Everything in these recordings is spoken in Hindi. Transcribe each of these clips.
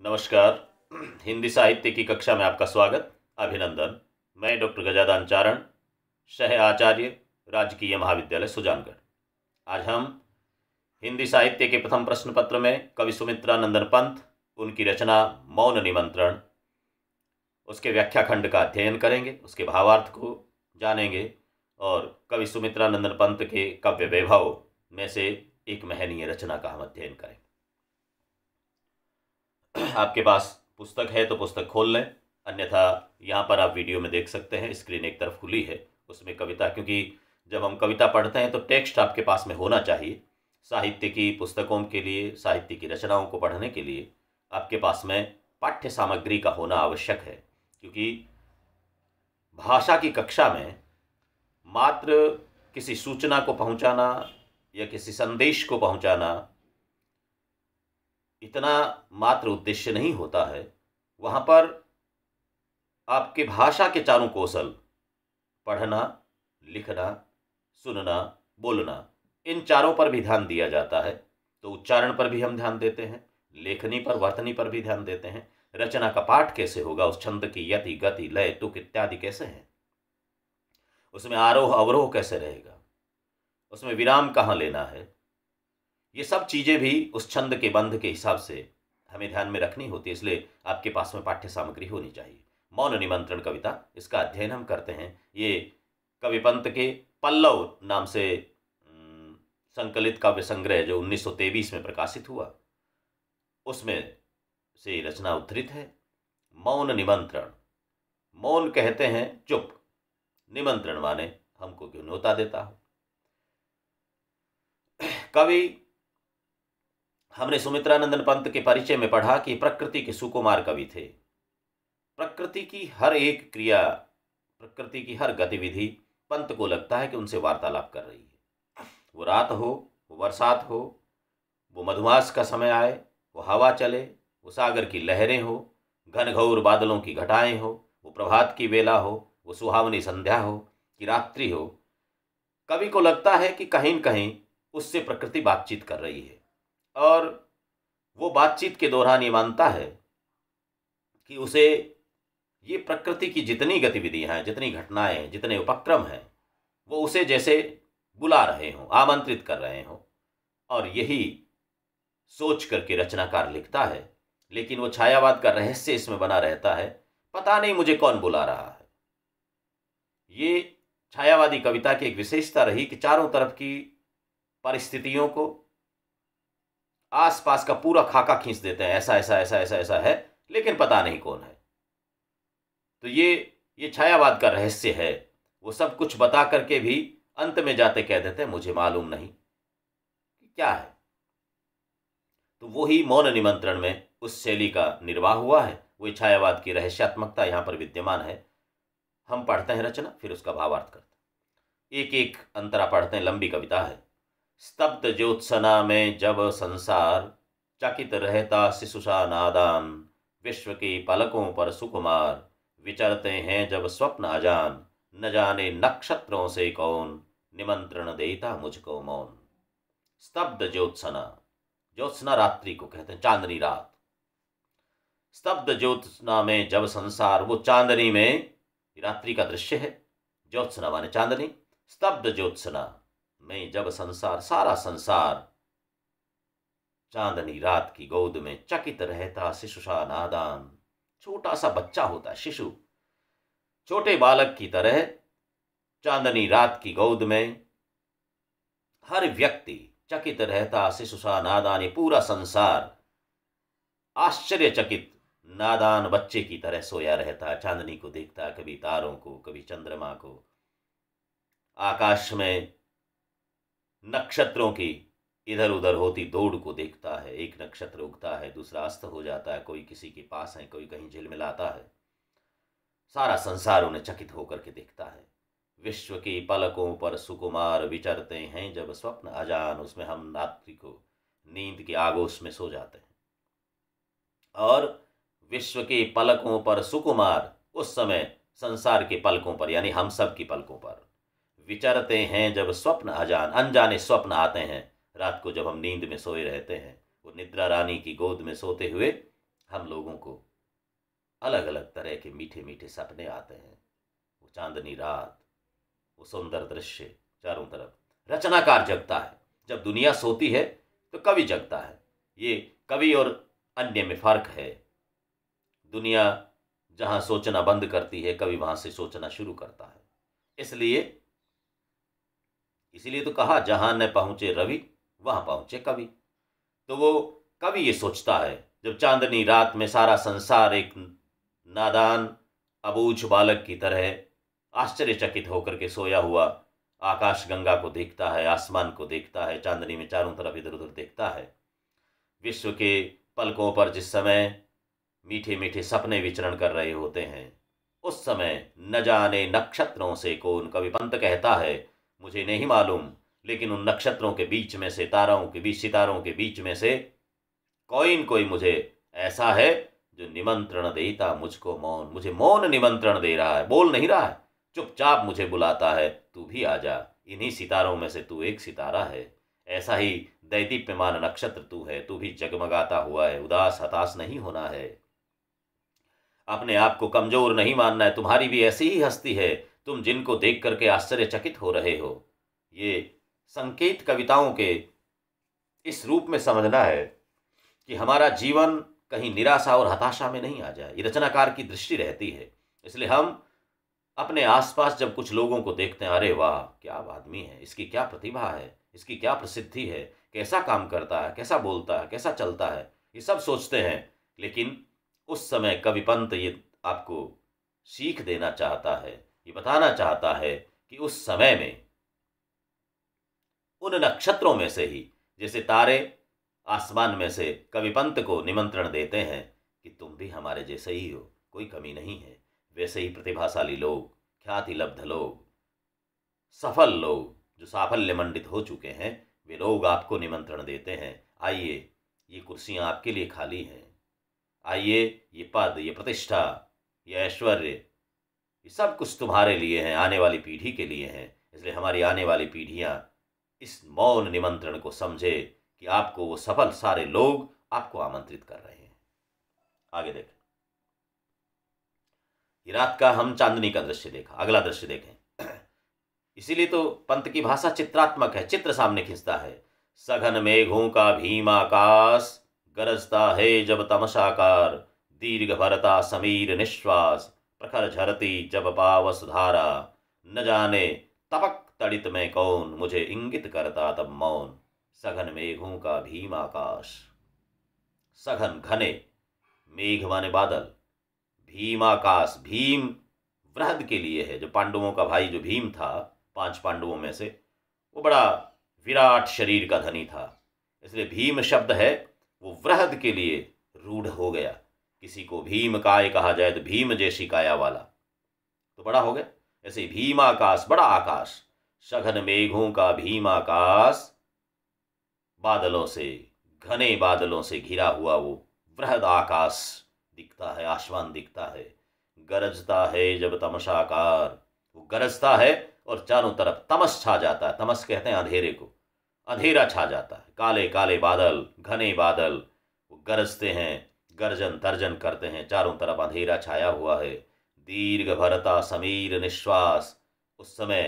नमस्कार हिंदी साहित्य की कक्षा में आपका स्वागत अभिनंदन मैं डॉक्टर गजादान चारण शह आचार्य राजकीय महाविद्यालय सुजानगढ़ आज हम हिंदी साहित्य के प्रथम प्रश्न पत्र में कवि सुमित्रा नंदन पंत उनकी रचना मौन निमंत्रण उसके व्याख्या खंड का अध्ययन करेंगे उसके भावार्थ को जानेंगे और कवि सुमित्रा नंदन पंत के काव्य वैभव में से एक महनीय रचना का हम अध्ययन करेंगे आपके पास पुस्तक है तो पुस्तक खोल लें अन्यथा यहाँ पर आप वीडियो में देख सकते हैं स्क्रीन एक तरफ खुली है उसमें कविता क्योंकि जब हम कविता पढ़ते हैं तो टेक्स्ट आपके पास में होना चाहिए साहित्य की पुस्तकों के लिए साहित्य की रचनाओं को पढ़ने के लिए आपके पास में पाठ्य सामग्री का होना आवश्यक है क्योंकि भाषा की कक्षा में मात्र किसी सूचना को पहुंचाना या किसी संदेश को पहुंचाना इतना मात्र उद्देश्य नहीं होता है वहाँ पर आपके भाषा के चारों कौशल पढ़ना लिखना सुनना बोलना इन चारों पर भी ध्यान दिया जाता है तो उच्चारण पर भी हम ध्यान देते हैं लेखनी पर वर्तनी पर भी ध्यान देते हैं रचना का पाठ कैसे होगा उस छंद की यति गति लय तुक इत्यादि कैसे हैं उसमें आरोह अवरोह कैसे रहेगा उसमें विराम कहाँ लेना है ये सब चीज़ें भी उस छंद के बंध के हिसाब से हमें ध्यान में रखनी होती है इसलिए आपके पास में पाठ्य सामग्री होनी चाहिए मौन निमंत्रण कविता इसका अध्ययन हम करते हैं ये कविपंत के पल्लव नाम से संकलित काव्य संग्रह जो 1923 में प्रकाशित हुआ उसमें से रचना उद्धृत है मौन निमंत्रण मौन कहते हैं चुप निमंत्रण माने हमको घिनौता देता हो कवि हमने सुमित्रानंदन पंत के परिचय में पढ़ा कि प्रकृति के सुकुमार कवि थे प्रकृति की हर एक क्रिया प्रकृति की हर गतिविधि पंत को लगता है कि उनसे वार्तालाप कर रही है वो रात हो वो बरसात हो वो मधुमास का समय आए वो हवा चले वो सागर की लहरें हो घनघोर बादलों की घटाएं हो वो प्रभात की वेला हो वो सुहावनी संध्या हो कि रात्रि हो कवि को लगता है कि कहीं न कहीं उससे प्रकृति बातचीत कर रही है और वो बातचीत के दौरान ये मानता है कि उसे ये प्रकृति की जितनी गतिविधियाँ हैं जितनी घटनाएं हैं जितने उपक्रम हैं वो उसे जैसे बुला रहे हों आमंत्रित कर रहे हों और यही सोच करके रचनाकार लिखता है लेकिन वो छायावाद का रहस्य इसमें बना रहता है पता नहीं मुझे कौन बुला रहा है ये छायावादी कविता की एक विशेषता रही कि चारों तरफ की परिस्थितियों को आसपास का पूरा खाका खींच देते हैं ऐसा ऐसा ऐसा ऐसा ऐसा है लेकिन पता नहीं कौन है तो ये ये छायावाद का रहस्य है वो सब कुछ बता करके भी अंत में जाते कह देते हैं मुझे मालूम नहीं क्या है तो वही मौन निमंत्रण में उस शैली का निर्वाह हुआ है वही छायावाद की रहस्यात्मकता यहाँ पर विद्यमान है हम पढ़ते हैं रचना फिर उसका भावार्थ करते हैं एक एक अंतरा पढ़ते हैं लंबी कविता है स्तब्ध ज्योत्सना में जब संसार चकित रहता शिशुषा नादान विश्व की पलकों पर सुकुमार विचरते हैं जब स्वप्न अजान न जाने नक्षत्रों से कौन निमंत्रण देता मुझको मौन स्तब्ध ज्योत्सना ज्योत्सना रात्रि को कहते हैं चांदनी रात स्तब्ध ज्योत्सना में जब संसार वो चांदनी में रात्रि का दृश्य है ज्योत्सना माने चांदनी स्तब्ध ज्योत्सना नहीं जब संसार सारा संसार चांदनी रात की गोद में चकित रहता शिशुषा नादान छोटा सा बच्चा होता शिशु छोटे बालक की तरह चांदनी रात की गोद में हर व्यक्ति चकित रहता शिशुषा नादान पूरा संसार आश्चर्यचकित नादान बच्चे की तरह सोया रहता चांदनी को देखता कभी तारों को कभी चंद्रमा को आकाश में नक्षत्रों की इधर उधर होती दौड़ को देखता है एक नक्षत्र उगता है दूसरा अस्त हो जाता है कोई किसी के पास है कोई कहीं झिलमिलाता है सारा संसार उन्हें चकित होकर के देखता है विश्व की पलकों पर सुकुमार विचरते हैं जब स्वप्न अजान उसमें हम रात्रि को नींद के आगोश में सो जाते हैं और विश्व के पलकों पर सुकुमार उस समय संसार के पलकों पर यानी हम सब की पलकों पर विचरते हैं जब स्वप्न अजान अनजाने स्वप्न आते हैं रात को जब हम नींद में सोए रहते हैं वो निद्रा रानी की गोद में सोते हुए हम लोगों को अलग अलग तरह के मीठे मीठे सपने आते हैं वो चांदनी रात वो सुंदर दृश्य चारों तरफ रचनाकार जगता है जब दुनिया सोती है तो कवि जगता है ये कवि और अन्य में फर्क है दुनिया जहाँ सोचना बंद करती है कवि वहाँ से सोचना शुरू करता है इसलिए इसीलिए तो कहा जहाँ न पहुँचे रवि वहाँ पहुँचे कवि तो वो कवि ये सोचता है जब चांदनी रात में सारा संसार एक नादान अबूझ बालक की तरह आश्चर्यचकित होकर के सोया हुआ आकाश गंगा को देखता है आसमान को देखता है चांदनी में चारों तरफ इधर उधर देखता है विश्व के पलकों पर जिस समय मीठे मीठे सपने विचरण कर रहे होते हैं उस समय न जाने नक्षत्रों से कौन कवि पंत कहता है मुझे नहीं मालूम लेकिन उन नक्षत्रों के बीच में से ताराओं के बीच सितारों के बीच में से कोई न कोई मुझे ऐसा है जो निमंत्रण देता मुझको मौन मुझे मौन निमंत्रण दे रहा है बोल नहीं रहा है चुपचाप मुझे बुलाता है तू भी आ जा इन्हीं सितारों में से तू एक सितारा है ऐसा ही दैदीप्यमान नक्षत्र तू है तू भी जगमगाता हुआ है उदास हताश नहीं होना है अपने आप को कमजोर नहीं मानना है तुम्हारी भी ऐसी ही हस्ती है तुम जिनको देख करके आश्चर्यचकित हो रहे हो ये संकेत कविताओं के इस रूप में समझना है कि हमारा जीवन कहीं निराशा और हताशा में नहीं आ जाए ये रचनाकार की दृष्टि रहती है इसलिए हम अपने आसपास जब कुछ लोगों को देखते हैं अरे वाह क्या आदमी है इसकी क्या प्रतिभा है इसकी क्या प्रसिद्धि है कैसा काम करता है कैसा बोलता है कैसा चलता है ये सब सोचते हैं लेकिन उस समय कविपंत ये आपको सीख देना चाहता है ये बताना चाहता है कि उस समय में उन नक्षत्रों में से ही जैसे तारे आसमान में से कविपंत को निमंत्रण देते हैं कि तुम भी हमारे जैसे ही हो कोई कमी नहीं है वैसे ही प्रतिभाशाली लोग ख्याति लब्ध लोग सफल लोग जो साफल्य मंडित हो चुके हैं वे लोग आपको निमंत्रण देते हैं आइए ये कुर्सियाँ आपके लिए खाली हैं आइए ये पद ये प्रतिष्ठा ये ऐश्वर्य ये सब कुछ तुम्हारे लिए है आने वाली पीढ़ी के लिए है इसलिए हमारी आने वाली पीढ़ियाँ इस मौन निमंत्रण को समझे कि आपको वो सफल सारे लोग आपको आमंत्रित कर रहे हैं आगे देखें ये रात का हम चांदनी का दृश्य देखा अगला दृश्य देखें इसीलिए तो पंत की भाषा चित्रात्मक है चित्र सामने खींचता है सघन मेघों का भीमाकाश गरजता है जब तमशाकार दीर्घ भरता समीर निश्वास प्रखर झरती जब पाव सुधारा न जाने तपक तड़ित में कौन मुझे इंगित करता तब मौन सघन मेघों का भीम आकाश सघन घने मेघ माने बादल भीम आकाश भीम वृहद के लिए है जो पांडवों का भाई जो भीम था पांच पांडवों में से वो बड़ा विराट शरीर का धनी था इसलिए भीम शब्द है वो वृहद के लिए रूढ़ हो गया किसी को भीम काय कहा जाए तो भीम जैसी काया वाला तो बड़ा हो गया ऐसे भीम आकाश बड़ा आकाश सघन मेघों का भीम आकाश बादलों से घने बादलों से घिरा हुआ वो वृहद आकाश दिखता है आसमान दिखता है गरजता है जब तमसाकार वो गरजता है और चारों तरफ तमस छा जाता है तमस कहते हैं अंधेरे को अंधेरा छा जाता है काले काले बादल घने बादल वो गरजते हैं गर्जन तर्जन करते हैं चारों तरफ अंधेरा छाया हुआ है दीर्घ भरता समीर निश्वास उस समय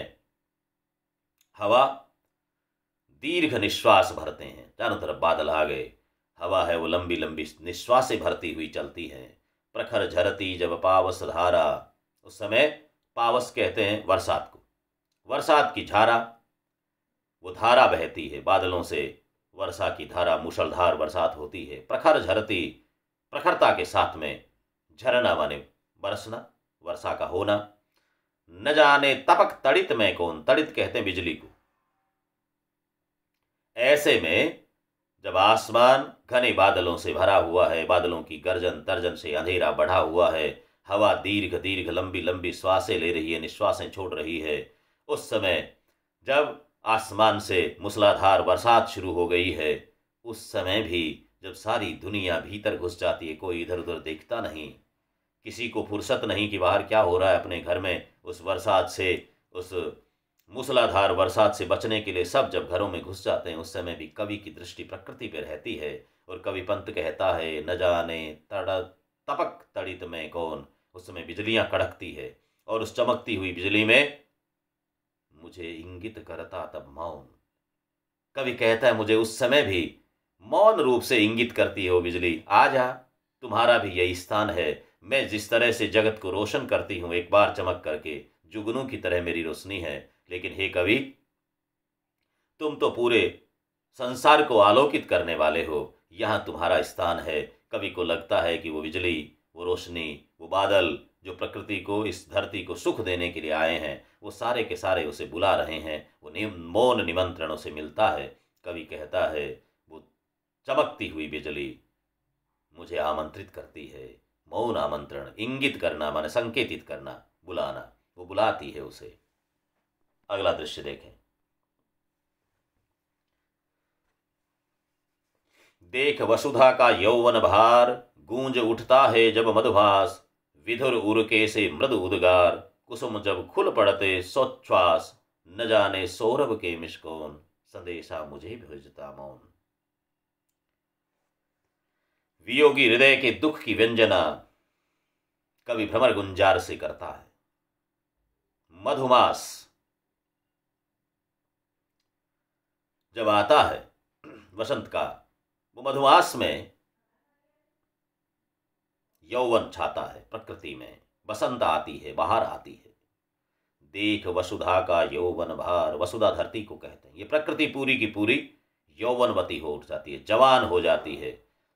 हवा दीर्घ निश्वास भरते हैं चारों तरफ बादल आ गए हवा है वो लंबी लंबी निश्वासें भरती हुई चलती हैं प्रखर झरती जब पावस धारा उस समय पावस कहते हैं बरसात को बरसात की धारा वो धारा बहती है बादलों से वर्षा की धारा मुसलधार बरसात होती है प्रखर झरती प्रखरता के साथ में झरना बने बरसना वर्षा का होना न जाने तपक तड़ित में कौन तड़ित कहते बिजली को ऐसे में जब आसमान घने बादलों से भरा हुआ है बादलों की गर्जन तर्जन से अंधेरा बढ़ा हुआ है हवा दीर्घ दीर्घ लंबी लंबी श्वासें ले रही है निश्वासें छोड़ रही है उस समय जब आसमान से मूसलाधार बरसात शुरू हो गई है उस समय भी जब सारी दुनिया भीतर घुस जाती है कोई इधर उधर देखता नहीं किसी को फुर्सत नहीं कि बाहर क्या हो रहा है अपने घर में उस बरसात से उस मूसलाधार बरसात से बचने के लिए सब जब घरों में घुस जाते हैं उस समय भी कवि की दृष्टि प्रकृति पर रहती है और कवि पंत कहता है न जाने तड़ तपक तड़ित में कौन उस समय बिजलियाँ कड़कती है और उस चमकती हुई बिजली में मुझे इंगित करता तब मौन कवि कहता है मुझे उस समय भी मौन रूप से इंगित करती है वो बिजली आ जा तुम्हारा भी यही स्थान है मैं जिस तरह से जगत को रोशन करती हूँ एक बार चमक करके जुगनू की तरह मेरी रोशनी है लेकिन हे कवि तुम तो पूरे संसार को आलोकित करने वाले हो यहाँ तुम्हारा स्थान है कवि को लगता है कि वो बिजली वो रोशनी वो बादल जो प्रकृति को इस धरती को सुख देने के लिए आए हैं वो सारे के सारे उसे बुला रहे हैं वो निम मौन निमंत्रण उसे मिलता है कवि कहता है चमकती हुई बिजली मुझे आमंत्रित करती है मौन आमंत्रण इंगित करना माने संकेतित करना बुलाना वो बुलाती है उसे अगला दृश्य देखें देख वसुधा का यौवन भार गूंज उठता है जब मधुभास विधुर उर्के से मृद उद्गार कुसुम जब खुल पड़ते सोच्छ्वास न जाने सौरभ के मिशकोन संदेशा मुझे भेजता मौन वियोगी हृदय के दुख की व्यंजना कवि भ्रमर गुंजार से करता है मधुमास जब आता है वसंत का वो मधुमास में यौवन छाता है प्रकृति में बसंत आती है बाहर आती है देख वसुधा का यौवन भार वसुधा धरती को कहते हैं ये प्रकृति पूरी की पूरी यौवनवती हो उठ जाती है जवान हो जाती है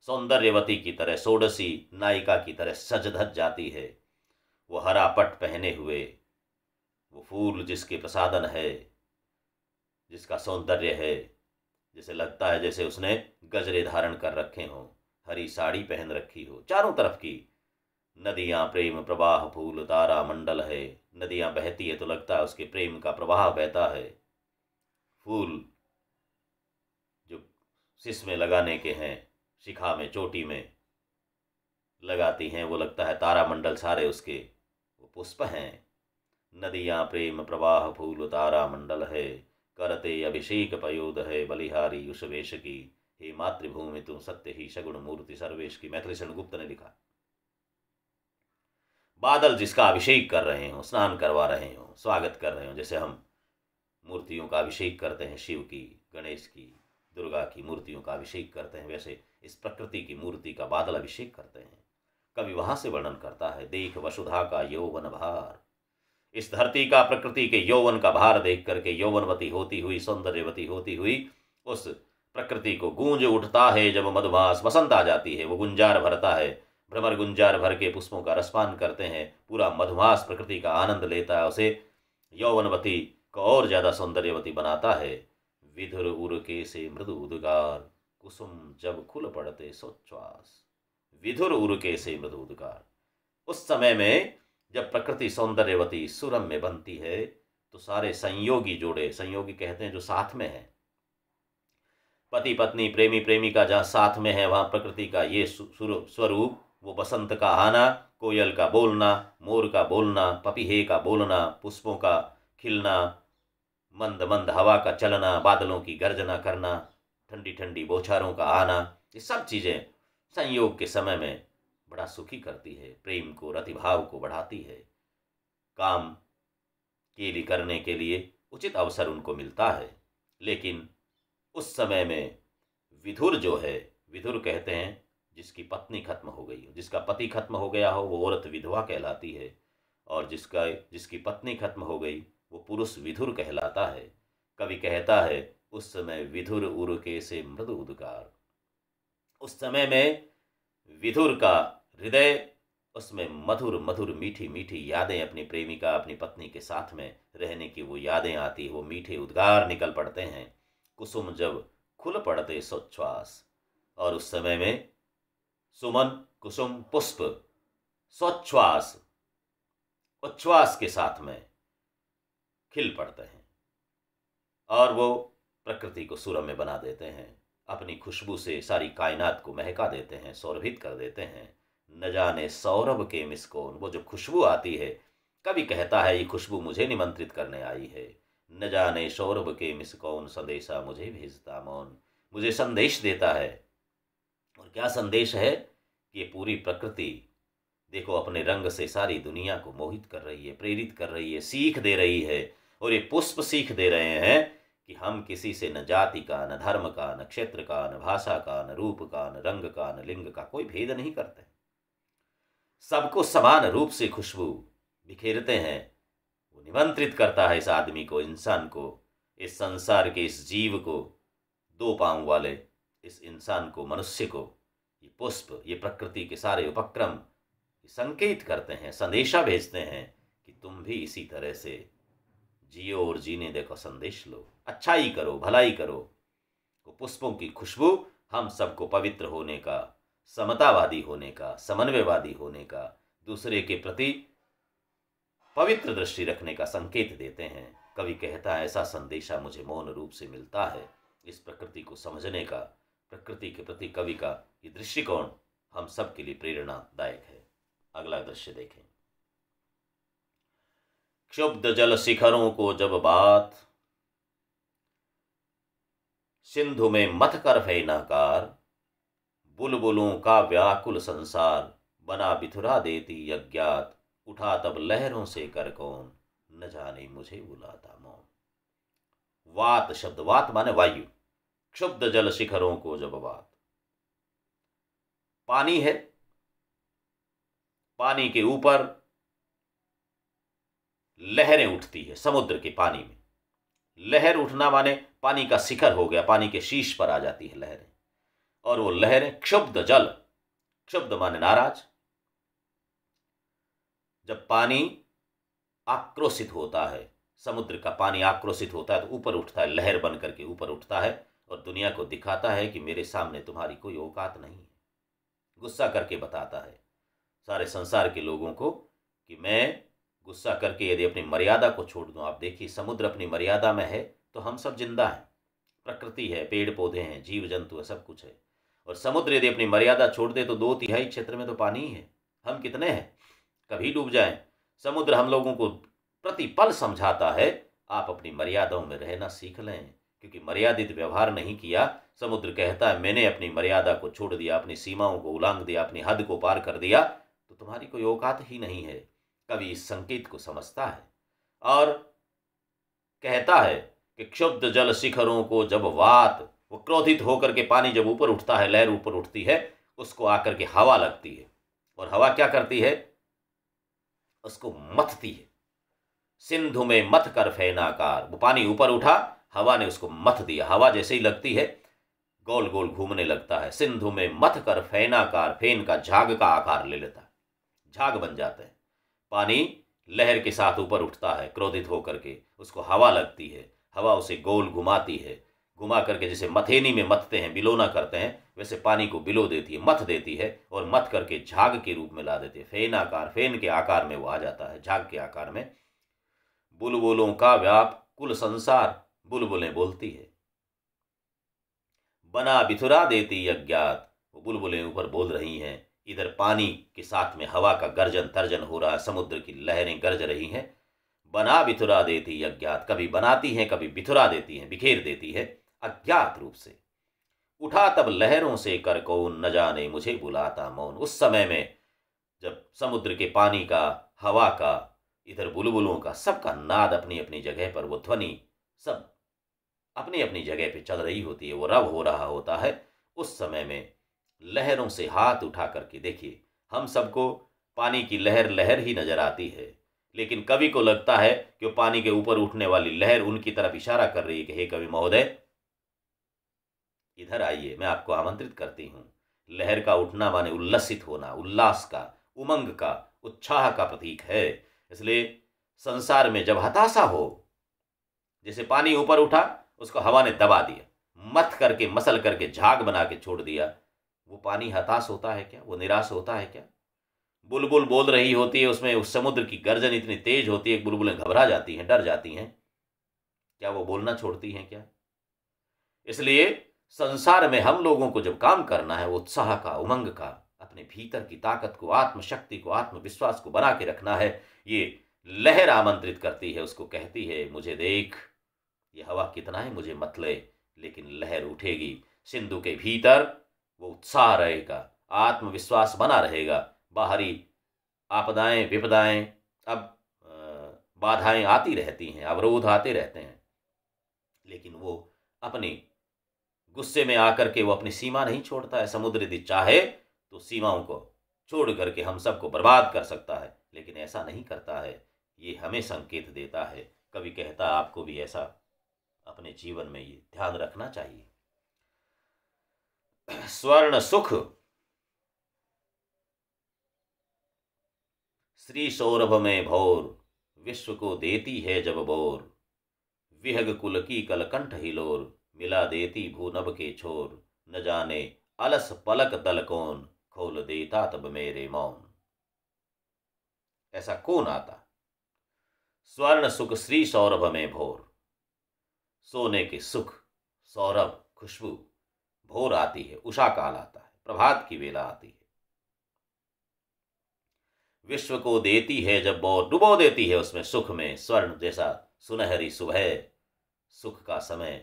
सौंदर्यवती की तरह सोडसी नायिका की तरह सज धज जाती है वो हरा पट पहने हुए वो फूल जिसके प्रसादन है जिसका सौंदर्य है जैसे लगता है जैसे उसने गजरे धारण कर रखे हों हरी साड़ी पहन रखी हो चारों तरफ की नदियाँ प्रेम प्रवाह फूल तारा मंडल है नदियाँ बहती है तो लगता है उसके प्रेम का प्रवाह बहता है फूल जो सिस में लगाने के हैं शिखा में चोटी में लगाती हैं वो लगता है तारामंडल सारे उसके वो पुष्प हैं नदियाँ प्रेम प्रवाह फूल तारामंडल है करते अभिषेक पयोद है बलिहारी युषवेश की हे मातृभूमि तुम सत्य ही सगुण मूर्ति सर्वेश की मैथिली शरण गुप्त ने लिखा बादल जिसका अभिषेक कर रहे हो स्नान करवा रहे हो स्वागत कर रहे हो जैसे हम मूर्तियों का अभिषेक करते हैं शिव की गणेश की दुर्गा की मूर्तियों का अभिषेक करते हैं वैसे इस प्रकृति की मूर्ति का बादल अभिषेक करते हैं कवि वहां से वर्णन करता है देख वसुधा का यौवन भार इस धरती का प्रकृति के यौवन का भार देख करके यौवनवती होती हुई सौंदर्यवती होती हुई उस प्रकृति को गूंज उठता है जब मधुमास वसंत आ जाती है वो गुंजार भरता है भ्रमर गुंजार भर के पुष्पों का रसपान करते हैं पूरा मधुमास प्रकृति का आनंद लेता है उसे यौवनवती को और ज़्यादा सौंदर्यवती बनाता है विधुर उर के से मृदु उद्गार कुसुम जब खुल पड़ते सोच्वास विधुर उर के से मृदु उद्गार उस समय में जब प्रकृति सौंदर्यवती सुरम में बनती है तो सारे संयोगी जोड़े संयोगी कहते हैं जो साथ में है पति पत्नी प्रेमी प्रेमी का जहाँ साथ में है वहाँ प्रकृति का ये स्वरूप वो बसंत का आना कोयल का बोलना मोर का बोलना पपीहे का बोलना पुष्पों का खिलना मंद मंद हवा का चलना बादलों की गर्जना करना ठंडी ठंडी बोछारों का आना ये सब चीज़ें संयोग के समय में बड़ा सुखी करती है प्रेम को रतिभाव को बढ़ाती है काम केली करने के लिए उचित अवसर उनको मिलता है लेकिन उस समय में विधुर जो है विधुर कहते हैं जिसकी पत्नी खत्म हो गई हो जिसका पति खत्म हो गया हो वो औरत विधवा कहलाती है और जिसका जिसकी पत्नी खत्म हो गई वो पुरुष विधुर कहलाता है कवि कहता है उस समय विधुर के से मृद उद्गार उस समय में विधुर का हृदय उसमें मधुर मधुर मीठी मीठी यादें अपनी प्रेमिका अपनी पत्नी के साथ में रहने की वो यादें आती वो मीठे उद्गार निकल पड़ते हैं कुसुम जब खुल पड़ते स्वच्छ्वास और उस समय में सुमन कुसुम पुष्प स्वच्छ्वास उच्छ्वास के साथ में खिल पड़ते हैं और वो प्रकृति को सूरम में बना देते हैं अपनी खुशबू से सारी कायनात को महका देते हैं सौरभित कर देते हैं न जाने सौरभ के मिसकोन वो जो खुशबू आती है कभी कहता है ये खुशबू मुझे निमंत्रित करने आई है न जाने सौरभ के मिसकोन संदेशा मुझे भेजता मौन मुझे संदेश देता है और क्या संदेश है कि पूरी प्रकृति देखो अपने रंग से सारी दुनिया को मोहित कर रही है प्रेरित कर रही है सीख दे रही है और ये पुष्प सीख दे रहे हैं कि हम किसी से न जाति का न धर्म का न क्षेत्र का न भाषा का न रूप का न रंग का न लिंग का कोई भेद नहीं करते सबको समान रूप से खुशबू बिखेरते हैं वो निमंत्रित करता है इस आदमी को इंसान को इस संसार के इस जीव को दो पांव वाले इस इंसान को मनुष्य को ये पुष्प ये प्रकृति के सारे उपक्रम संकेत करते हैं संदेशा भेजते हैं कि तुम भी इसी तरह से जियो और जीने देखो संदेश लो अच्छाई करो भलाई करो तो पुष्पों की खुशबू हम सबको पवित्र होने का समतावादी होने का समन्वयवादी होने का दूसरे के प्रति पवित्र दृष्टि रखने का संकेत देते हैं कवि कहता है ऐसा संदेशा मुझे मौन रूप से मिलता है इस प्रकृति को समझने का प्रकृति के प्रति कवि का ये दृष्टिकोण हम सब के लिए प्रेरणादायक है अगला दृश्य देखें क्षुब्ध जल शिखरों को जब बात सिंधु में मत कर फैनाकार बुलबुलों का व्याकुल संसार बना बिथुरा देती अज्ञात उठा तब लहरों से कर कौन न जाने मुझे बुलाता मौन वात शब्द वात माने वायु क्षुब्ध जल शिखरों को जब बात पानी है पानी के ऊपर लहरें उठती है समुद्र के पानी में लहर उठना माने पानी का शिखर हो गया पानी के शीश पर आ जाती है लहरें और वो लहरें क्षुब्ध जल क्षुब्ध माने नाराज जब पानी आक्रोशित होता है समुद्र का पानी आक्रोशित होता है तो ऊपर उठता है लहर बन करके ऊपर उठता है और दुनिया को दिखाता है कि मेरे सामने तुम्हारी कोई औकात नहीं है गुस्सा करके बताता है सारे संसार के लोगों को कि मैं गुस्सा करके यदि अपनी मर्यादा को छोड़ दूँ आप देखिए समुद्र अपनी मर्यादा में है तो हम सब जिंदा हैं प्रकृति है पेड़ पौधे हैं जीव जंतु है सब कुछ है और समुद्र यदि अपनी मर्यादा छोड़ दे तो दो तिहाई क्षेत्र में तो पानी ही है हम कितने हैं कभी डूब जाए समुद्र हम लोगों को प्रतिपल समझाता है आप अपनी मर्यादाओं में रहना सीख लें क्योंकि मर्यादित व्यवहार नहीं किया समुद्र कहता है मैंने अपनी मर्यादा को छोड़ दिया अपनी सीमाओं को उलांग दिया अपनी हद को पार कर दिया तो तुम्हारी कोई औकात ही नहीं है कवि इस संकेत को समझता है और कहता है कि क्षुब्ध जल शिखरों को जब वात वो क्रोधित होकर के पानी जब ऊपर उठता है लहर ऊपर उठती है उसको आकर के हवा लगती है और हवा क्या करती है उसको मथती है सिंधु में मथ कर फैनाकार वो पानी ऊपर उठा हवा ने उसको मथ दिया हवा जैसे ही लगती है गोल गोल घूमने लगता है सिंधु में मथ कर फैनाकार फेन का झाग का आकार ले लेता है झाग बन जाते हैं पानी लहर के साथ ऊपर उठता है क्रोधित होकर के उसको हवा लगती है हवा उसे गोल घुमाती है घुमा करके जैसे मथेनी में मथते हैं बिलोना करते हैं वैसे पानी को बिलो देती है मथ देती है और मथ करके झाग के रूप में ला देती है फेन आकार फेन के आकार में वो आ जाता है झाग के आकार में बुलबुलों का व्याप कुल संसार बुलबुलें बोलती है बना बिथुरा देती अज्ञात वो बुलबुलें ऊपर बोल रही हैं इधर पानी के साथ में हवा का गर्जन तर्जन हो रहा है समुद्र की लहरें गरज रही हैं बना बिथुरा देती अज्ञात कभी बनाती हैं कभी बिथुरा देती हैं बिखेर देती है अज्ञात रूप से उठा तब लहरों से कर कौन न जाने मुझे बुलाता मौन उस समय में जब समुद्र के पानी का हवा का इधर बुलबुलों का सबका नाद अपनी अपनी जगह पर वो ध्वनि सब अपनी अपनी जगह पे चल रही होती है वो रव हो रहा होता है उस समय में लहरों से हाथ उठा करके देखिए हम सबको पानी की लहर लहर ही नजर आती है लेकिन कवि को लगता है कि वो पानी के ऊपर उठने वाली लहर उनकी तरफ इशारा कर रही है कि हे कवि महोदय इधर आइए मैं आपको आमंत्रित करती हूं लहर का उठना माने उल्लसित होना उल्लास का उमंग का उत्साह का प्रतीक है इसलिए संसार में जब हताशा हो जैसे पानी ऊपर उठा उसको हवा ने दबा दिया मथ करके मसल करके झाग बना के छोड़ दिया वो पानी हताश होता है क्या वो निराश होता है क्या बुलबुल बोल रही होती है उसमें उस समुद्र की गर्जन इतनी तेज होती है बुलबुलें घबरा जाती हैं डर जाती हैं क्या वो बोलना छोड़ती हैं क्या इसलिए संसार में हम लोगों को जब काम करना है उत्साह का उमंग का अपने भीतर की ताकत को आत्मशक्ति को आत्मविश्वास को बना के रखना है ये लहर आमंत्रित करती है उसको कहती है मुझे देख ये हवा कितना है मुझे मतले लेकिन लहर उठेगी सिंधु के भीतर वो उत्साह रहेगा आत्मविश्वास बना रहेगा बाहरी आपदाएं विपदाएं अब बाधाएं आती रहती हैं अवरोध आते रहते हैं लेकिन वो अपने गुस्से में आकर के वो अपनी सीमा नहीं छोड़ता है समुद्र यदि चाहे तो सीमाओं को छोड़ करके हम सबको बर्बाद कर सकता है लेकिन ऐसा नहीं करता है ये हमें संकेत देता है कभी कहता आपको भी ऐसा अपने जीवन में ये ध्यान रखना चाहिए स्वर्ण सुख श्री सौरभ में भौर विश्व को देती है जब बोर विहग कुल की कलकंठ हिलोर मिला देती भूनभ के छोर न जाने अलस पलक दल कौन खोल देता तब मेरे मौन ऐसा कौन आता स्वर्ण सुख श्री सौरभ में भोर सोने के सुख सौरभ खुशबू भोर आती है उषा काल आता है प्रभात की वेला आती है विश्व को देती है जब बहुत डुबो देती है उसमें सुख में स्वर्ण जैसा सुनहरी सुबह सुख का समय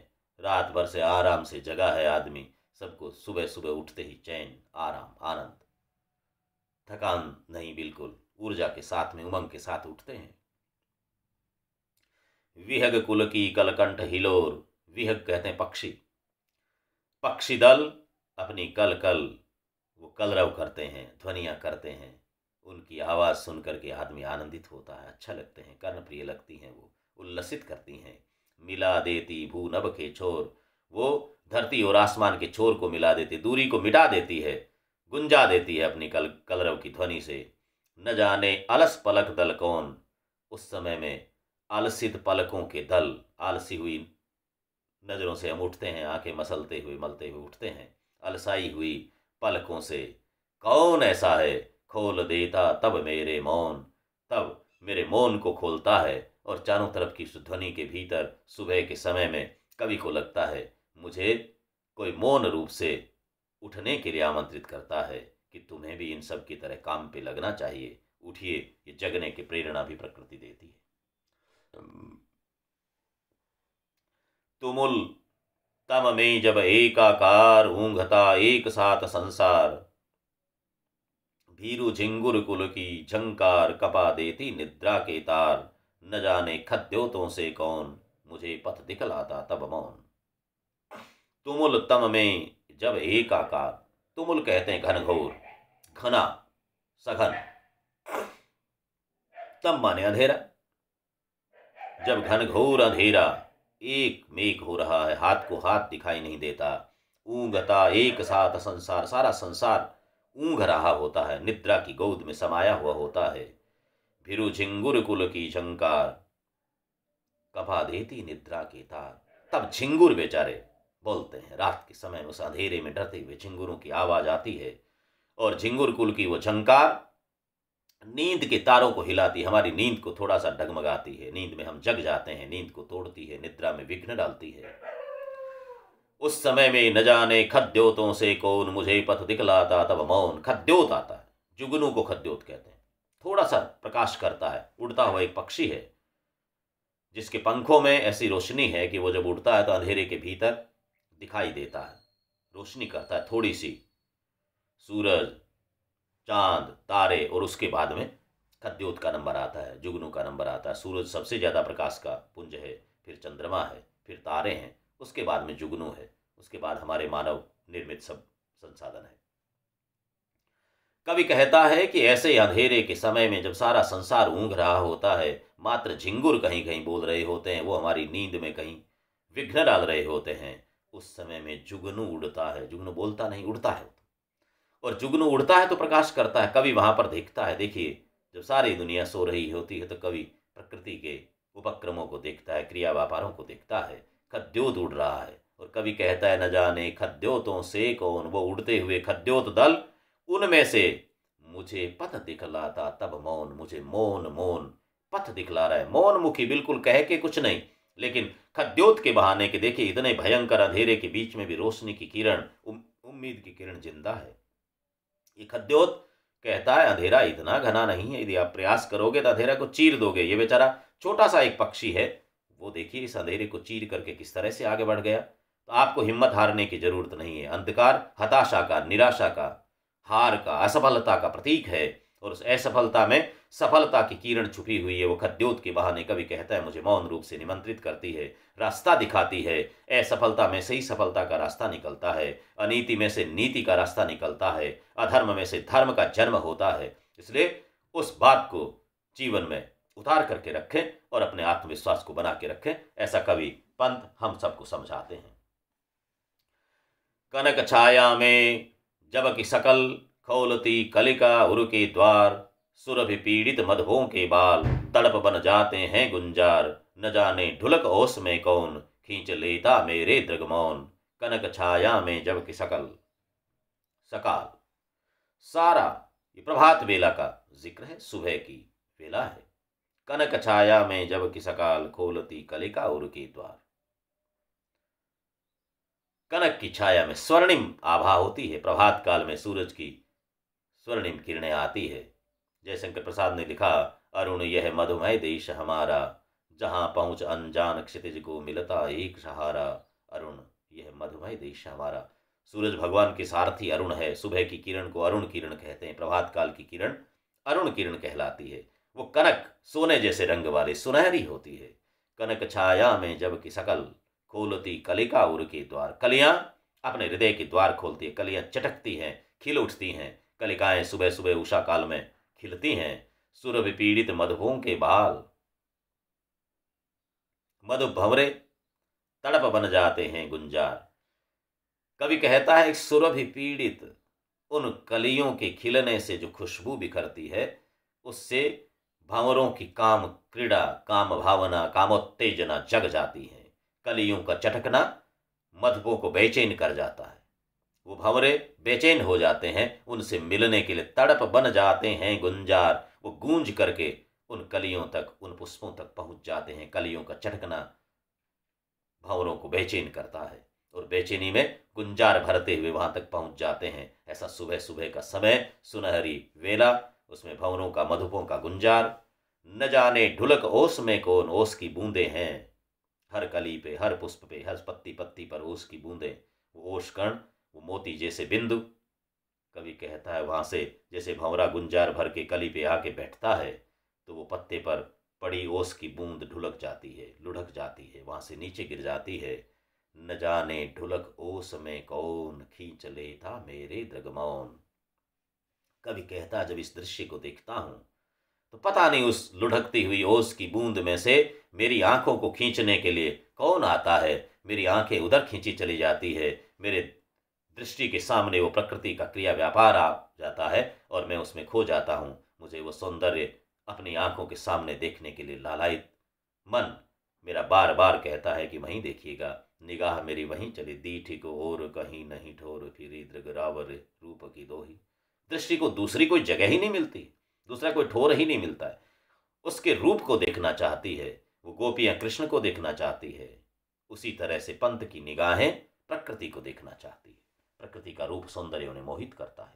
रात भर से आराम से जगा है आदमी सबको सुबह सुबह उठते ही चैन आराम आनंद थकान नहीं बिल्कुल ऊर्जा के साथ में उमंग के साथ उठते हैं विहग कुल की कलकंठ हिलोर विहग कहते हैं पक्षी पक्षी दल अपनी कल कल वो कलरव करते हैं ध्वनियाँ करते हैं उनकी आवाज़ सुन करके के आदमी आनंदित होता है अच्छा लगते हैं कर्णप्रिय लगती हैं वो उल्लसित करती हैं मिला देती भू नभ के छोर वो धरती और आसमान के छोर को मिला देती दूरी को मिटा देती है गुंजा देती है अपनी कल कलरव की ध्वनि से न जाने अलस पलक दल कौन उस समय में आलसित पलकों के दल आलसी हुई नज़रों से हम उठते हैं आंखें मसलते हुए मलते हुए उठते हैं अलसाई हुई पलकों से कौन ऐसा है खोल देता तब मेरे मौन तब मेरे मौन को खोलता है और चारों तरफ की ध्वनि के भीतर सुबह के समय में कवि को लगता है मुझे कोई मौन रूप से उठने के लिए आमंत्रित करता है कि तुम्हें भी इन सब की तरह काम पे लगना चाहिए उठिए ये जगने की प्रेरणा भी प्रकृति देती है तुमुल तम में जब एकाकार ऊंघता एक साथ संसार भीरु झिंगुर कुल की झंकार कपा देती निद्रा के तार न जाने खद्योतों से कौन मुझे पथ दिखलाता तब मौन तुमुल तम में जब एकाकार तुमुल कहते हैं घनघोर घना सघन तम माने अंधेरा जब घनघोर अंधेरा एक में हो रहा है हाथ को हाथ दिखाई नहीं देता ऊंघता एक साथ संसार सारा संसार ऊंघ रहा होता है निद्रा की गोद में समाया हुआ होता है भिरु झिंगुर कुल की झंकार कपा देती निद्रा की तार तब झिंगुर बेचारे बोलते हैं रात के समय उस अंधेरे में डरते हुए झिंगुरों की आवाज आती है और झिंगुर कुल की वो झंकार नींद के तारों को हिलाती है हमारी नींद को थोड़ा सा डगमगाती है नींद में हम जग जाते हैं नींद को तोड़ती है निद्रा में विघ्न डालती है उस समय में न जाने खद्योतों से कौन मुझे पथ दिखलाता तब मौन खद्योत आता है जुगनू को खद्योत कहते हैं थोड़ा सा प्रकाश करता है उड़ता हुआ एक पक्षी है जिसके पंखों में ऐसी रोशनी है कि वो जब उड़ता है तो अंधेरे के भीतर दिखाई देता है रोशनी करता है थोड़ी सी सूरज चांद तारे और उसके बाद में खद्योत का नंबर आता है जुगनू का नंबर आता है सूरज सबसे ज़्यादा प्रकाश का पुंज है फिर चंद्रमा है फिर तारे हैं उसके बाद में जुगनू है उसके बाद हमारे मानव निर्मित सब संसाधन है कवि कहता है कि ऐसे अंधेरे के समय में जब सारा संसार ऊँघ रहा होता है मात्र झिंगुर कहीं कहीं बोल रहे होते हैं वो हमारी नींद में कहीं विघ्न डाल रहे होते हैं उस समय में जुगनू उड़ता है जुगनू बोलता नहीं उड़ता है और जुगनू उड़ता है तो प्रकाश करता है कवि वहाँ पर देखता है देखिए जब सारी दुनिया सो रही होती है तो कवि प्रकृति के उपक्रमों को देखता है क्रिया व्यापारों को देखता है खद्योत उड़ रहा है और कवि कहता है न जाने खद्योतों से कौन वो उड़ते हुए खद्योत दल उनमें से मुझे पथ दिखलाता तब मौन मुझे मौन मौन पथ दिखला रहा है मौन मुखी बिल्कुल कह के कुछ नहीं लेकिन खद्योत के बहाने के देखिए इतने भयंकर अंधेरे के बीच में भी रोशनी की किरण उम्मीद की किरण जिंदा है ये खद्योत कहता है अंधेरा इतना घना नहीं है यदि आप प्रयास करोगे तो अंधेरा को चीर दोगे ये बेचारा छोटा सा एक पक्षी है वो देखिए इस अंधेरे को चीर करके किस तरह से आगे बढ़ गया तो आपको हिम्मत हारने की जरूरत नहीं है अंधकार हताशा का निराशा का हार का असफलता का प्रतीक है और उस असफलता में सफलता की किरण छुपी हुई है वो खद्योत के बहाने कवि कहता है मुझे मौन रूप से निमंत्रित करती है रास्ता दिखाती है असफलता में से ही सफलता का रास्ता निकलता है अनीति में से नीति का रास्ता निकलता है अधर्म में से धर्म का जन्म होता है इसलिए उस बात को जीवन में उतार करके रखें और अपने आत्मविश्वास को बना के रखें ऐसा कवि पंत हम सबको समझाते हैं कनक छाया में जब कि सकल खौलती कलिका उरुके द्वार सुरभि पीड़ित मधुओं के बाल तड़प बन जाते हैं गुंजार न जाने ढुलक ओस में कौन खींच लेता मेरे दृगमौन कनक छाया में जब कि सकल सकाल सारा ये प्रभात वेला का जिक्र है सुबह की वेला है कनक छाया में जब कि सकाल खोलती कलिका उरुके द्वार कनक की छाया में स्वर्णिम आभा होती है प्रभात काल में सूरज की स्वर्णिम किरणें आती है जयशंकर प्रसाद ने लिखा अरुण यह मधुमय देश हमारा जहाँ पहुँच अनजान क्षितिज को मिलता एक सहारा अरुण यह मधुमय देश हमारा सूरज भगवान के सारथी अरुण है सुबह की किरण को अरुण किरण कहते हैं प्रभात काल की किरण अरुण किरण कहलाती है वो कनक सोने जैसे रंग वाले सुनहरी होती है कनक छाया में जब कि सकल खोलती कलिका उर के द्वार कलियां अपने हृदय के द्वार खोलती है कलियां चटकती हैं खिल उठती हैं कलिकाएं सुबह सुबह उषा काल में खिलती हैं सुर विपीड़ित मधुओं के बाल मधु भंवरे तड़प बन जाते हैं गुंजार कवि कहता है सुरभि पीड़ित उन कलियों के खिलने से जो खुशबू बिखरती है उससे भंवरों की काम क्रीड़ा काम भावना कामोत्तेजना जग जाती है कलियों का चटकना मधुबों को बेचैन कर जाता है वो भंवरे बेचैन हो जाते हैं उनसे मिलने के लिए तड़प बन जाते हैं गुंजार वो गूंज करके उन कलियों तक उन पुष्पों तक पहुंच जाते हैं कलियों का चटकना भंवरों को बेचैन करता है और बेचैनी में गुंजार भरते हुए वहां तक पहुंच जाते हैं ऐसा सुबह सुबह का समय सुनहरी वेला उसमें भंवरों का मधुपों का गुंजार न जाने ढुलक ओस में कौन ओस की बूंदे हैं हर कली पे हर पुष्प पे हर पत्ती पत्ती पर ओस की बूंदे वो ओस कर्ण वो मोती जैसे बिंदु कवि कहता है वहाँ से जैसे भंवरा गुंजार भर के कली पे आके बैठता है तो वो पत्ते पर पड़ी ओस की बूंद ढुलक जाती है लुढ़क जाती है वहाँ से नीचे गिर जाती है न जाने ढुलक ओस में कौन खींच लेता मेरे द्रगमौन कवि कहता जब इस दृश्य को देखता हूँ तो पता नहीं उस लुढ़कती हुई ओस की बूंद में से मेरी आंखों को खींचने के लिए कौन आता है मेरी आंखें उधर खींची चली जाती है मेरे दृष्टि के सामने वो प्रकृति का क्रिया व्यापार आ जाता है और मैं उसमें खो जाता हूँ मुझे वो सौंदर्य अपनी आंखों के सामने देखने के लिए लालायित मन मेरा बार बार कहता है कि वहीं देखिएगा निगाह मेरी वहीं चली दी ठीक और कहीं नहीं ठोर फिर दृगरावर रूप की दोही दृष्टि को दूसरी कोई जगह ही नहीं मिलती दूसरा कोई ठोर ही नहीं मिलता है उसके रूप को देखना चाहती है वो गोपियाँ कृष्ण को देखना चाहती है उसी तरह से पंथ की निगाहें प्रकृति को देखना चाहती है प्रकृति का रूप सौंदर्य उन्हें मोहित करता है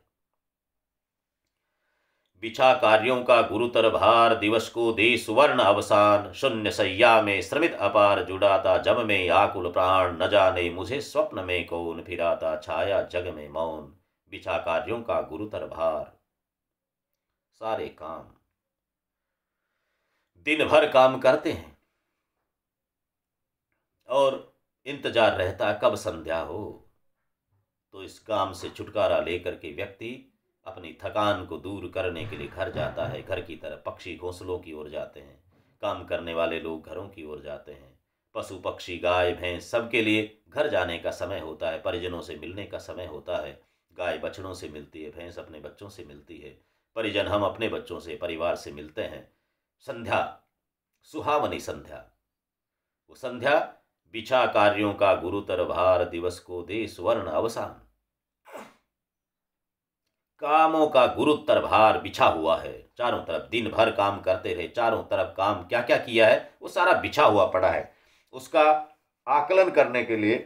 बिछा कार्यों का गुरुतर भार दिवस को दे सुवर्ण अवसान शून्य सैया में श्रमित अपार जुड़ाता जम में आकुल प्राण न जाने मुझे स्वप्न में कौन फिराता छाया जग में मौन बिछा कार्यों का गुरुतर भार सारे काम दिन भर काम करते हैं और इंतजार रहता कब संध्या हो तो इस काम से छुटकारा लेकर के व्यक्ति अपनी थकान को दूर करने के लिए घर जाता है घर की तरह पक्षी घोंसलों की ओर जाते हैं काम करने वाले लोग घरों की ओर जाते हैं पशु पक्षी गाय भैंस सबके लिए घर जाने का समय होता है परिजनों से मिलने का समय होता है गाय बछड़ों से मिलती है भैंस अपने बच्चों से मिलती है परिजन हम अपने बच्चों से परिवार से मिलते हैं संध्या सुहावनी संध्या वो संध्या बिछा कार्यों का गुरुतर भार दिवस को दे स्वर्ण अवसान कामों का गुरुतर भार बिछा हुआ है चारों तरफ दिन भर काम करते रहे चारों तरफ काम क्या क्या किया है वो सारा बिछा हुआ पड़ा है उसका आकलन करने के लिए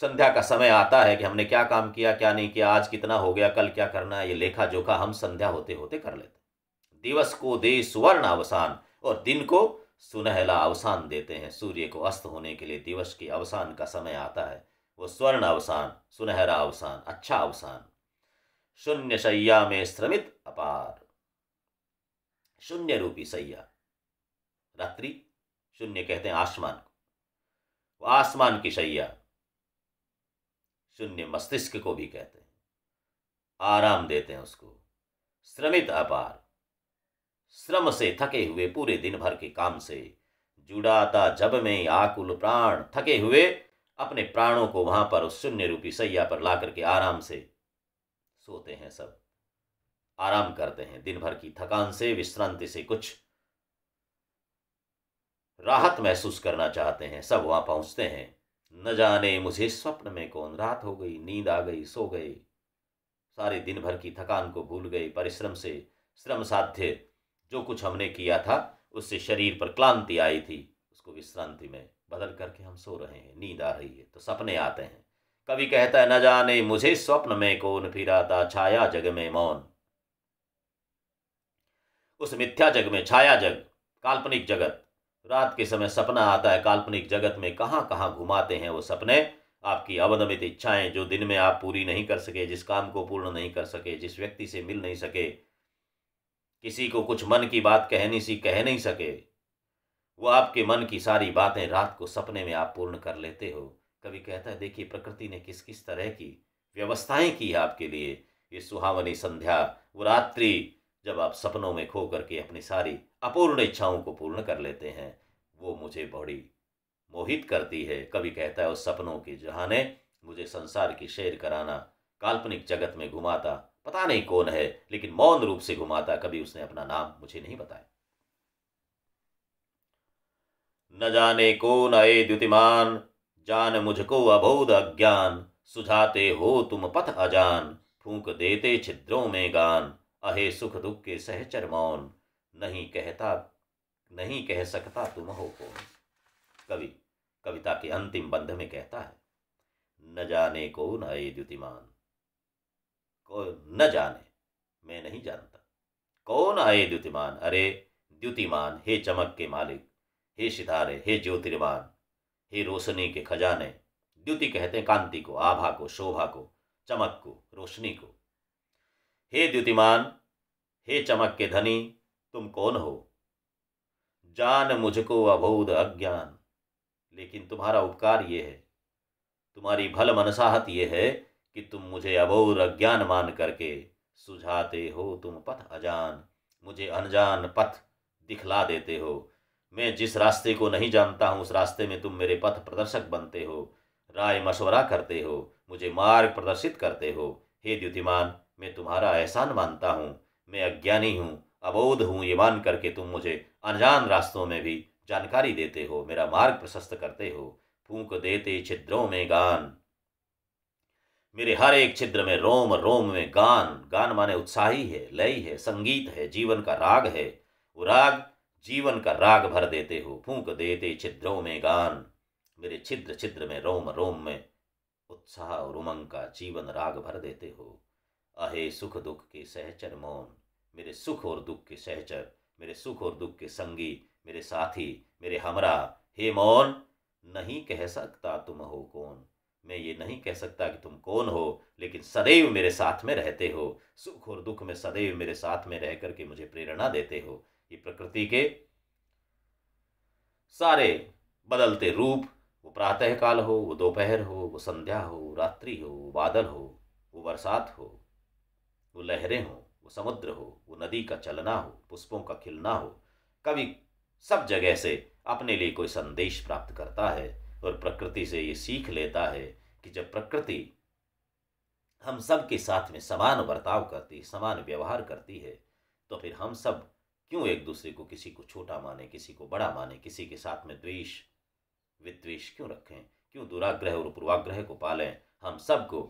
संध्या का समय आता है कि हमने क्या काम किया क्या नहीं किया आज कितना हो गया कल क्या करना है ये लेखा जोखा हम संध्या होते होते कर लेते दिवस को दे सुवर्ण अवसान और दिन को सुनहला अवसान देते हैं सूर्य को अस्त होने के लिए दिवस के अवसान का समय आता है वो स्वर्ण अवसान सुनहरा अवसान अच्छा अवसान शून्य शैया में श्रमित अपार शून्य रूपी सैया रात्रि शून्य कहते हैं आसमान को वो आसमान की सैया शून्य मस्तिष्क को भी कहते हैं आराम देते हैं उसको श्रमित अपार श्रम से थके हुए पूरे दिन भर के काम से जुड़ाता जब में आकुल प्राण थके हुए अपने प्राणों को वहां पर उस शून्य रूपी सैया पर ला करके आराम से सोते हैं सब आराम करते हैं दिन भर की थकान से विश्रांति से कुछ राहत महसूस करना चाहते हैं सब वहां पहुंचते हैं न जाने मुझे स्वप्न में कौन रात हो गई नींद आ गई सो गए सारे दिन भर की थकान को भूल गए परिश्रम से श्रम साध्य जो कुछ हमने किया था उससे शरीर पर क्लांति आई थी उसको विश्रांति में बदल करके हम सो रहे हैं नींद आ रही है तो सपने आते हैं कभी कहता है न जाने मुझे स्वप्न में कौन फिराता छाया जग में मौन उस मिथ्या जग में छाया जग काल्पनिक जगत रात के समय सपना आता है काल्पनिक जगत में कहाँ कहाँ घुमाते हैं वो सपने आपकी अवदमित इच्छाएं जो दिन में आप पूरी नहीं कर सके जिस काम को पूर्ण नहीं कर सके जिस व्यक्ति से मिल नहीं सके किसी को कुछ मन की बात कहनी सी कह नहीं सके वो आपके मन की सारी बातें रात को सपने में आप पूर्ण कर लेते हो कभी कहता है देखिए प्रकृति ने किस किस तरह की व्यवस्थाएं की है आपके लिए ये सुहावनी संध्या वो रात्रि जब आप सपनों में खो करके अपनी सारी अपूर्ण इच्छाओं को पूर्ण कर लेते हैं वो मुझे बड़ी मोहित करती है कभी कहता है उस सपनों की जहाने ने मुझे संसार की शेर कराना काल्पनिक जगत में घुमाता पता नहीं कौन है लेकिन मौन रूप से घुमाता कभी उसने अपना नाम मुझे नहीं बताया न जाने कौन अये द्युतिमान जान मुझको अबोध अज्ञान सुझाते हो तुम पथ अजान फूंक देते छिद्रों में गान अहे सुख दुख के सहचर मौन नहीं कहता नहीं कह सकता तुम हो कौन कवि कविता के अंतिम बंध में कहता है न जाने कौन अये द्युतिमान को न जाने मैं नहीं जानता कौन आए द्युतिमान अरे द्युतिमान हे चमक के मालिक हे सितारे हे ज्योतिर्मान हे रोशनी के खजाने द्युति कहते हैं कांति को आभा को शोभा को चमक को रोशनी को हे द्युतिमान हे चमक के धनी तुम कौन हो जान मुझको अबोध अज्ञान लेकिन तुम्हारा उपकार ये है तुम्हारी भल मनसाहत ये है कि तुम मुझे अबोर अज्ञान मान करके सुझाते हो तुम पथ अजान मुझे अनजान पथ दिखला देते हो मैं जिस रास्ते को नहीं जानता हूँ उस रास्ते में तुम मेरे पथ प्रदर्शक बनते हो राय मशवरा करते हो मुझे मार्ग प्रदर्शित करते हो हे द्युतिमान मैं तुम्हारा एहसान मानता हूँ मैं अज्ञानी हूँ अबोध हूँ ये मान करके तुम मुझे अनजान रास्तों में भी जानकारी देते हो मेरा मार्ग प्रशस्त करते हो फूंक देते छिद्रों में गान मेरे हर एक छिद्र में रोम रोम में गान गान माने उत्साही है लय है संगीत है जीवन का राग है वो राग जीवन का राग भर देते हो फूंक देते छिद्रों में गान मेरे छिद्र छिद्र में रोम रोम में उत्साह और उमंग का जीवन राग भर देते हो अहे सुख दुख के सहचर मौन मेरे सुख और दुख के सहचर मेरे सुख और दुख के संगी मेरे साथी मेरे हमरा हे मौन नहीं कह सकता तुम हो कौन मैं ये नहीं कह सकता कि तुम कौन हो लेकिन सदैव मेरे साथ में रहते हो सुख और दुख में सदैव मेरे साथ में रह करके मुझे प्रेरणा देते हो ये प्रकृति के सारे बदलते रूप वो प्रातः काल हो वो दोपहर हो वो संध्या हो वो रात्रि हो वो बादल हो वो बरसात हो वो लहरें हो वो समुद्र हो वो नदी का चलना हो पुष्पों का खिलना हो कभी सब जगह से अपने लिए कोई संदेश प्राप्त करता है और प्रकृति से ये सीख लेता है कि जब प्रकृति हम सब के साथ में समान बर्ताव करती है समान व्यवहार करती है तो फिर हम सब क्यों एक दूसरे को किसी को छोटा माने किसी को बड़ा माने किसी के साथ में द्वेष विद्वेष क्यों रखें क्यों दुराग्रह और पूर्वाग्रह को पालें हम सबको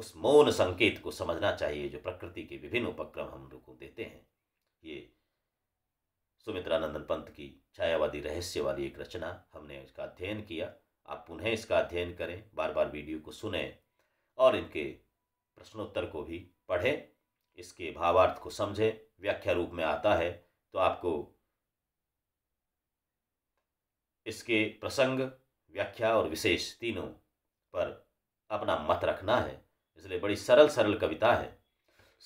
उस मौन संकेत को समझना चाहिए जो प्रकृति के विभिन्न उपक्रम हम लोग को देते हैं ये सुमित्रानंदन पंत की छायावादी रहस्य वाली एक रचना हमने इसका अध्ययन किया आप पुनः इसका अध्ययन करें बार बार वीडियो को सुने और इनके प्रश्नोत्तर को भी पढ़ें इसके भावार्थ को समझें व्याख्या रूप में आता है तो आपको इसके प्रसंग व्याख्या और विशेष तीनों पर अपना मत रखना है इसलिए बड़ी सरल सरल कविता है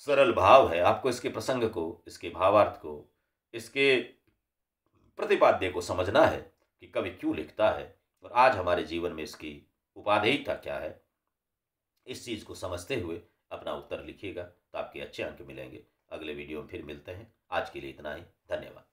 सरल भाव है आपको इसके प्रसंग को इसके भावार्थ को इसके प्रतिपाद्य को समझना है कि कवि क्यों लिखता है और आज हमारे जीवन में इसकी उपाधेयता क्या है इस चीज़ को समझते हुए अपना उत्तर लिखिएगा तो आपके अच्छे अंक मिलेंगे अगले वीडियो में फिर मिलते हैं आज के लिए इतना ही धन्यवाद